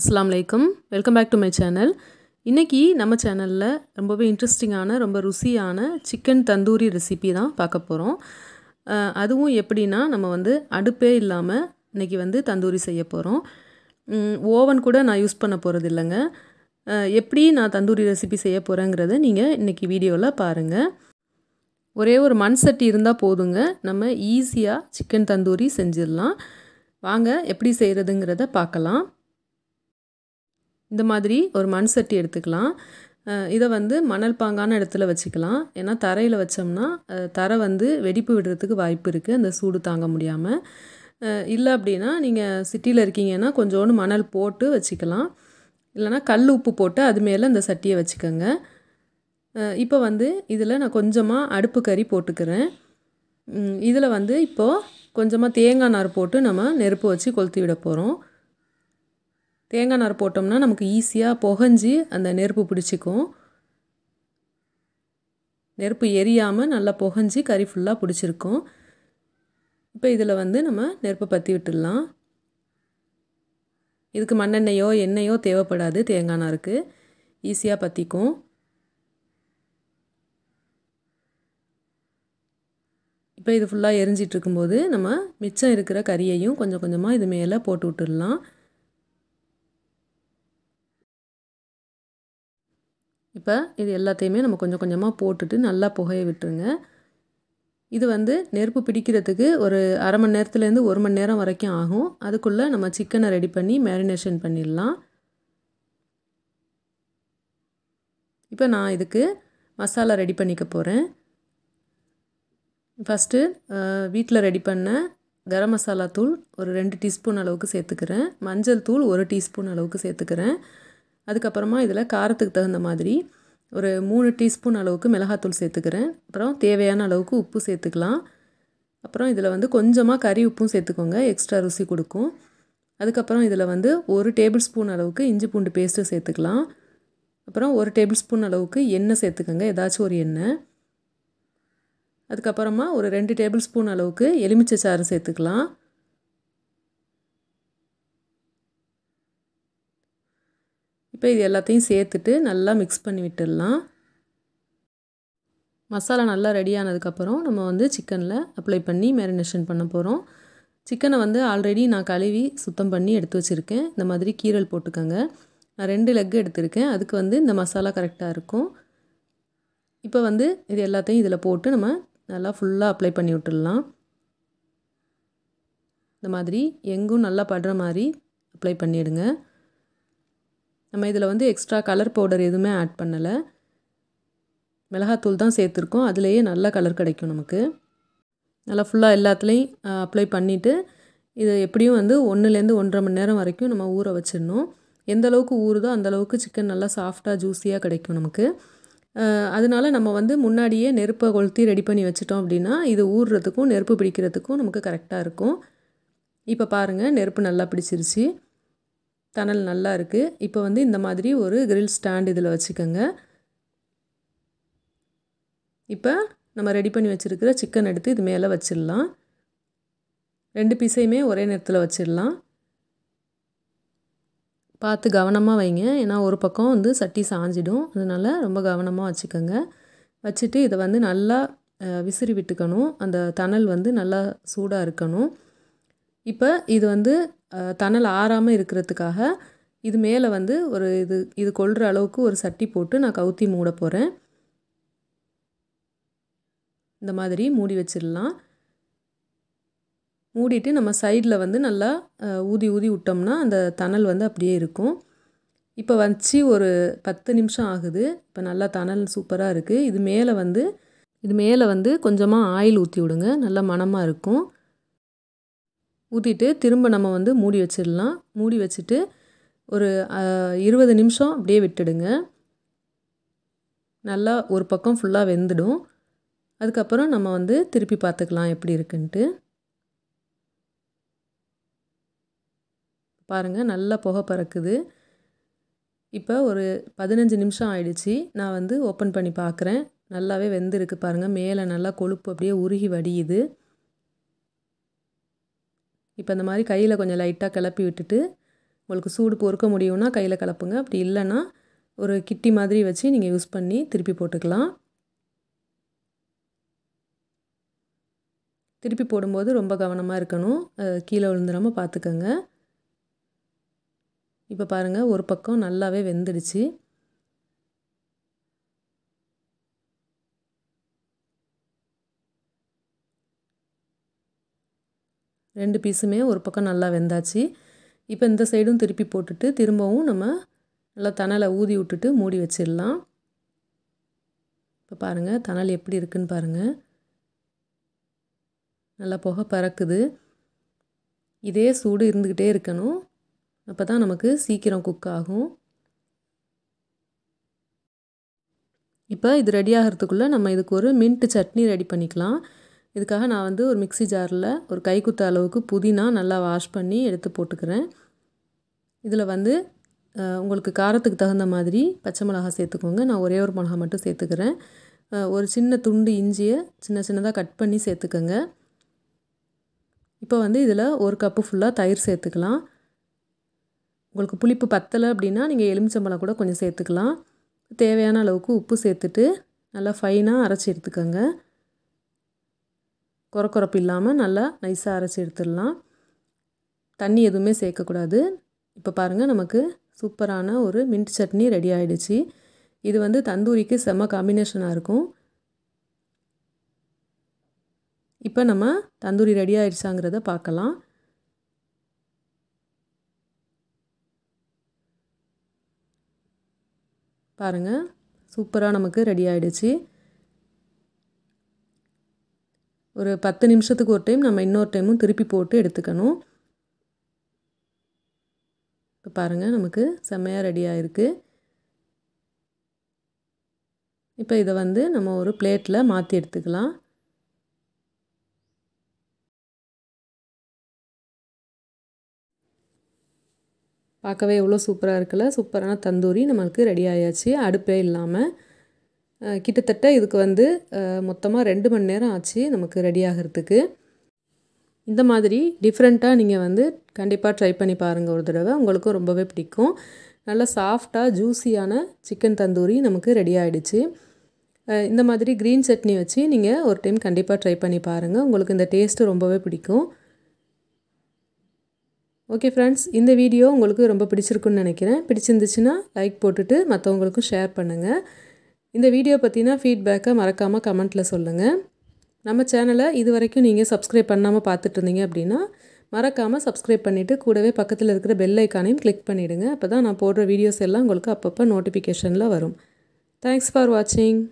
அஸ்லாம் வலைக்கம் welcome back to my channel இன்றைக்கி நம்ம சேனலில் ரொம்பவே இன்ட்ரெஸ்டிங்கான ரொம்ப ருசியான சிக்கன் தந்தூரி ரெசிபி தான் பார்க்க போகிறோம் அதுவும் எப்படின்னா நம்ம வந்து அடுப்பே இல்லாமல் இன்றைக்கி வந்து தந்தூரி செய்ய போகிறோம் ஓவன் கூட நான் யூஸ் பண்ண போகிறது இல்லைங்க எப்படி நான் தந்தூரி ரெசிபி செய்ய போகிறேங்கிறத நீங்கள் இன்றைக்கி வீடியோவில் பாருங்கள் ஒரே ஒரு மண் சட்டி இருந்தால் போதுங்க நம்ம ஈஸியாக சிக்கன் தந்தூரி செஞ்சிடலாம் வாங்க எப்படி செய்கிறதுங்கிறத பார்க்கலாம் இந்த மாதிரி ஒரு மண் சட்டி எடுத்துக்கலாம் இதை வந்து மணல் பாங்கான இடத்துல வச்சுக்கலாம் ஏன்னா தரையில் வச்சோம்னா தரை வந்து வெடிப்பு விடுறதுக்கு வாய்ப்பு இருக்குது அந்த சூடு தாங்க முடியாமல் இல்லை அப்படின்னா நீங்கள் சிட்டியில் இருக்கீங்கன்னா கொஞ்சோண்டு மணல் போட்டு வச்சுக்கலாம் இல்லைனா கல் உப்பு போட்டு அது மேலே அந்த சட்டியை வச்சுக்கோங்க இப்போ வந்து இதில் நான் கொஞ்சமாக அடுப்பு கறி போட்டுக்கிறேன் இதில் வந்து இப்போது கொஞ்சமாக தேங்காய் நார் போட்டு நம்ம நெருப்பு வச்சு கொளுத்தி விட போகிறோம் தேங்காய் நார் போட்டோம்னா நமக்கு ஈஸியாக புகஞ்சி அந்த நெருப்பு பிடிச்சிக்கும் நெருப்பு எரியாமல் நல்லா புகஞ்சி கறி ஃபுல்லாக பிடிச்சிருக்கும் இப்போ இதில் வந்து நம்ம நெருப்பை பற்றி விட்டுடலாம் இதுக்கு மண்ணெண்ணெயோ எண்ணெயோ தேவைப்படாது தேங்காய் நாருக்கு ஈஸியாக பற்றிக்கும் இப்போ இது ஃபுல்லாக எரிஞ்சிட்ருக்கும்போது நம்ம மிச்சம் இருக்கிற கறியையும் கொஞ்சம் கொஞ்சமாக இது மேலே போட்டு விட்டுடலாம் இப்போ இது எல்லாத்தையுமே நம்ம கொஞ்சம் கொஞ்சமாக போட்டுட்டு நல்லா புகைய விட்டுருங்க இது வந்து நெருப்பு பிடிக்கிறதுக்கு ஒரு அரை மணி நேரத்துலேருந்து ஒரு மணி நேரம் வரைக்கும் ஆகும் அதுக்குள்ளே நம்ம சிக்கனை ரெடி பண்ணி மேரினேஷன் பண்ணிடலாம் இப்போ நான் இதுக்கு மசாலா ரெடி பண்ணிக்க போகிறேன் ஃபஸ்ட்டு வீட்டில் ரெடி பண்ண கரம் மசாலா தூள் ஒரு ரெண்டு டீஸ்பூன் அளவுக்கு சேர்த்துக்கிறேன் மஞ்சள் தூள் ஒரு டீஸ்பூன் அளவுக்கு சேர்த்துக்கிறேன் அதுக்கப்புறமா இதில் காரத்துக்கு தகுந்த மாதிரி ஒரு மூணு டீஸ்பூன் அளவுக்கு மிளகாத்தூள் சேர்த்துக்கிறேன் அப்புறம் தேவையான அளவுக்கு உப்பு சேர்த்துக்கலாம் அப்புறம் இதில் வந்து கொஞ்சமாக கறி உப்பும் சேர்த்துக்கோங்க எக்ஸ்ட்ரா ருசி கொடுக்கும் அதுக்கப்புறம் இதில் வந்து ஒரு டேபிள் ஸ்பூன் அளவுக்கு இஞ்சி பூண்டு பேஸ்ட்டு சேர்த்துக்கலாம் அப்புறம் ஒரு டேபிள் ஸ்பூன் அளவுக்கு எண்ணெய் சேர்த்துக்கோங்க ஏதாச்சும் ஒரு எண்ணெய் அதுக்கப்புறமா ஒரு ரெண்டு டேபிள் ஸ்பூன் அளவுக்கு எலுமிச்சை சாறு சேர்த்துக்கலாம் இப்போ இது எல்லாத்தையும் சேர்த்துட்டு நல்லா மிக்ஸ் பண்ணி விட்டுடலாம் மசாலா நல்லா ரெடி ஆனதுக்கப்புறம் நம்ம வந்து சிக்கனில் அப்ளை பண்ணி மேரினேஷன் பண்ண போகிறோம் சிக்கனை வந்து ஆல்ரெடி நான் கழுவி சுத்தம் பண்ணி எடுத்து வச்சுருக்கேன் இந்த மாதிரி கீரல் போட்டுக்கோங்க நான் ரெண்டு லெக் எடுத்திருக்கேன் அதுக்கு வந்து இந்த மசாலா கரெக்டாக இருக்கும் இப்போ வந்து இது எல்லாத்தையும் இதில் போட்டு நம்ம நல்லா ஃபுல்லாக அப்ளை பண்ணி விட்டுடலாம் இந்த மாதிரி எங்கும் நல்லா படுற மாதிரி அப்ளை பண்ணிவிடுங்க நம்ம இதில் வந்து எக்ஸ்ட்ரா கலர் பவுடர் எதுவுமே ஆட் பண்ணலை மிளகாத்தூள் தான் சேர்த்துருக்கோம் அதுலேயே நல்ல கலர் கிடைக்கும் நமக்கு நல்லா ஃபுல்லாக எல்லாத்துலேயும் அப்ளை பண்ணிவிட்டு இது எப்படியும் வந்து ஒன்றுலேருந்து ஒன்றரை மணி நேரம் வரைக்கும் நம்ம ஊற வச்சிடணும் எந்த அளவுக்கு ஊறுதோ அந்தளவுக்கு சிக்கன் நல்லா சாஃப்டாக ஜூஸியாக கிடைக்கும் நமக்கு அதனால் நம்ம வந்து முன்னாடியே நெருப்பை கொளுத்தி ரெடி பண்ணி வச்சிட்டோம் அப்படின்னா இது ஊறுறதுக்கும் நெருப்பு பிடிக்கிறதுக்கும் நமக்கு கரெக்டாக இருக்கும் இப்போ பாருங்கள் நெருப்பு நல்லா பிடிச்சிருச்சு தணல் நல்லா இருக்குது இப்போ வந்து இந்த மாதிரி ஒரு கிரில் ஸ்டாண்ட் இதில் வச்சுக்கோங்க இப்போ நம்ம ரெடி பண்ணி வச்சுருக்கிற சிக்கன் எடுத்து இது மேலே வச்சிடலாம் ரெண்டு பீஸையுமே ஒரே நேரத்தில் வச்சிடலாம் பார்த்து கவனமாக வைங்க ஏன்னா ஒரு பக்கம் வந்து சட்டி சாஞ்சிடும் அதனால் ரொம்ப கவனமாக வச்சுக்கோங்க வச்சுட்டு இதை வந்து நல்லா விசிறி விட்டுக்கணும் அந்த தணல் வந்து நல்லா சூடாக இருக்கணும் இப்போ இது வந்து தணல் ஆறாமல் இருக்கிறதுக்காக இது மேலே வந்து ஒரு இது இது கொள்கிற அளவுக்கு ஒரு சட்டி போட்டு நான் கவுத்தி மூட போகிறேன் இந்த மாதிரி மூடி வச்சிடலாம் மூடிட்டு நம்ம சைடில் வந்து நல்லா ஊதி ஊதி விட்டோம்னா அந்த தணல் வந்து அப்படியே இருக்கும் இப்போ வச்சு ஒரு பத்து நிமிஷம் ஆகுது இப்போ நல்லா தணல் சூப்பராக இருக்குது இது மேலே வந்து இது மேலே வந்து கொஞ்சமாக ஆயில் ஊற்றி விடுங்க நல்லா மணமாக இருக்கும் ஊற்றிட்டு திரும்ப நம்ம வந்து மூடி வச்சிடலாம் மூடி வச்சுட்டு ஒரு இருபது நிமிஷம் அப்படியே விட்டுடுங்க நல்லா ஒரு பக்கம் ஃபுல்லாக வெந்துடும் அதுக்கப்புறம் நம்ம வந்து திருப்பி பார்த்துக்கலாம் எப்படி இருக்குன்ட்டு பாருங்கள் நல்லா புகை பறக்குது இப்போ ஒரு பதினஞ்சு நிமிஷம் ஆயிடுச்சு நான் வந்து ஓப்பன் பண்ணி பார்க்குறேன் நல்லாவே வெந்திருக்கு பாருங்கள் மேலே நல்லா கொழுப்பு அப்படியே உருகி வடியுது இப்போ இந்த மாதிரி கையில் கொஞ்சம் லைட்டாக கிளப்பி விட்டுட்டு உங்களுக்கு சூடு பொறுக்க முடியும்னா கையில் கலப்புங்க அப்படி இல்லைன்னா ஒரு கிட்டி மாதிரி வச்சு நீங்கள் யூஸ் பண்ணி திருப்பி போட்டுக்கலாம் திருப்பி போடும்போது ரொம்ப கவனமாக இருக்கணும் கீழே விழுந்துடாமல் பார்த்துக்கோங்க இப்போ பாருங்கள் ஒரு பக்கம் நல்லாவே வெந்துடுச்சு ரெண்டு பீஸுமே ஒரு பக்கம் நல்லா வெந்தாச்சு இப்போ இந்த சைடும் திருப்பி போட்டுட்டு திரும்பவும் நம்ம நல்லா தணலை ஊதி விட்டுட்டு மூடி வச்சிடலாம் இப்போ பாருங்கள் தணல் எப்படி இருக்குன்னு பாருங்கள் நல்லா புகை பறக்குது இதே சூடு இருந்துக்கிட்டே இருக்கணும் அப்போ தான் நமக்கு சீக்கிரம் குக் ஆகும் இப்போ இது ரெடி ஆகிறதுக்குள்ளே நம்ம இதுக்கு ஒரு மின்ட் சட்னி ரெடி பண்ணிக்கலாம் இதுக்காக நான் வந்து ஒரு மிக்சி ஜாரில் ஒரு கை குத்த அளவுக்கு புதினா நல்லா வாஷ் பண்ணி எடுத்து போட்டுக்கிறேன் இதில் வந்து உங்களுக்கு காரத்துக்கு தகுந்த மாதிரி பச்சை மிளகா சேர்த்துக்கோங்க நான் ஒரே ஒரு மிளகா மட்டும் சேர்த்துக்கிறேன் ஒரு சின்ன துண்டு இஞ்சியை சின்ன சின்னதாக கட் பண்ணி சேர்த்துக்கோங்க இப்போ வந்து இதில் ஒரு கப்பு ஃபுல்லாக தயிர் சேர்த்துக்கலாம் உங்களுக்கு புளிப்பு பத்தலை அப்படின்னா நீங்கள் எலுமிச்சம்பழம் கூட கொஞ்சம் சேர்த்துக்கலாம் தேவையான அளவுக்கு உப்பு சேர்த்துட்டு நல்லா ஃபைனாக அரைச்சி எடுத்துக்கோங்க குறக்குறப்பு இல்லாமல் நல்லா நைஸாக அரைச்சி எடுத்துடலாம் தண்ணி எதுவுமே சேர்க்கக்கூடாது இப்போ பாருங்கள் நமக்கு சூப்பரான ஒரு மின்ட் சட்னி ரெடி ஆகிடுச்சு இது வந்து தந்தூரிக்கு செம்ம காம்பினேஷனாக இருக்கும் இப்போ நம்ம தந்தூரி ரெடி ஆயிடுச்சாங்கிறத பார்க்கலாம் பாருங்கள் சூப்பராக நமக்கு ரெடி ஆகிடுச்சு ஒரு பத்து நிமிஷத்துக்கு ஒரு டைம் நம்ம இன்னொரு டைமும் திருப்பி போட்டு எடுத்துக்கணும் இப்போ பாருங்கள் நமக்கு செம்மையாக ரெடியாக இருக்குது இப்போ இதை வந்து நம்ம ஒரு பிளேட்டில் மாற்றி எடுத்துக்கலாம் பார்க்கவே எவ்வளோ சூப்பராக இருக்குல்ல சூப்பரான தந்தூரி நம்மளுக்கு ரெடி ஆயாச்சு அடுப்பே இல்லாமல் கிட்டத்தட்ட இதுக்கு வந்து மொத்தமாக ரெண்டு மணி நேரம் ஆச்சு நமக்கு ரெடி ஆகிறதுக்கு இந்த மாதிரி டிஃப்ரெண்ட்டாக நீங்கள் வந்து கண்டிப்பாக ட்ரை பண்ணி பாருங்கள் ஒரு தடவை உங்களுக்கும் ரொம்பவே பிடிக்கும் நல்லா சாஃப்டாக ஜூஸியான சிக்கன் தந்தூரி நமக்கு ரெடி ஆகிடுச்சு இந்த மாதிரி க்ரீன் சட்னி வச்சு நீங்கள் ஒரு டைம் கண்டிப்பாக ட்ரை பண்ணி பாருங்கள் உங்களுக்கு இந்த டேஸ்ட்டு ரொம்பவே பிடிக்கும் ஓகே ஃப்ரெண்ட்ஸ் இந்த வீடியோ உங்களுக்கு ரொம்ப பிடிச்சிருக்குன்னு நினைக்கிறேன் பிடிச்சிருந்துச்சுன்னா லைக் போட்டுட்டு மற்றவங்களுக்கும் ஷேர் பண்ணுங்கள் இந்த வீடியோ பற்றினா ஃபீட்பேக்கை மறக்காமல் கமெண்ட்டில் சொல்லுங்கள் நம்ம சேனலை இது வரைக்கும் நீங்கள் சப்ஸ்கிரைப் பண்ணாமல் பார்த்துட்டு இருந்தீங்க அப்படின்னா மறக்காமல் சப்ஸ்கிரைப் பண்ணிவிட்டு கூடவே பக்கத்தில் இருக்கிற பெல் ஐக்கானையும் கிளிக் பண்ணிவிடுங்க அப்போ தான் நான் போடுற வீடியோஸ் எல்லாம் உங்களுக்கு அப்பப்போ நோட்டிஃபிகேஷனில் வரும் தேங்க்ஸ் ஃபார் வாட்சிங்